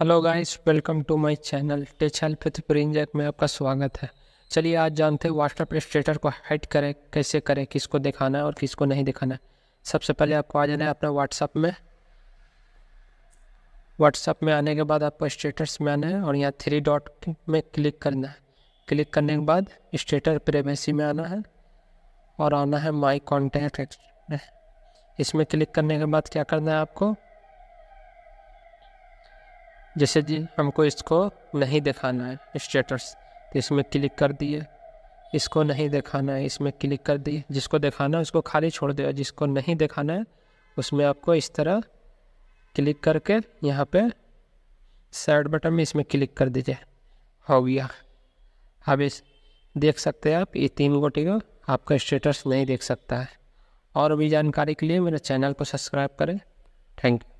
hello guys welcome to my channel tech help with प्रिंजक में आपका स्वागत है चलिए आज जानते हैं व्हाट्सएप स्टेटर को हाइड करें कैसे करें किसको दिखाना है और किसको नहीं दिखाना है सबसे पहले आपको आ जाना है अपना व्हाट्सअप में व्हाट्सएप में आने के बाद आपको स्टेटस में आना है और यहाँ थ्री डॉट में क्लिक करना है क्लिक करने के बाद स्टेटर प्रेमेसी में आना है और आना है माई कॉन्टैक्ट इसमें क्लिक करने के बाद क्या करना है आपको जैसे जी हमको इसको नहीं दिखाना है स्टेटस तो इसमें क्लिक कर दिए इसको नहीं दिखाना है इसमें क्लिक कर दिए जिसको दिखाना है उसको खाली छोड़ दिया जिसको नहीं दिखाना है उसमें आपको इस तरह क्लिक करके यहाँ पे साइड बटन में इसमें क्लिक कर दीजिए हो गया अब इस देख सकते हैं आप ये तीन गोटी को आपका स्टेटस नहीं देख सकता है और भी जानकारी के लिए मेरे चैनल को सब्सक्राइब करें थैंक यू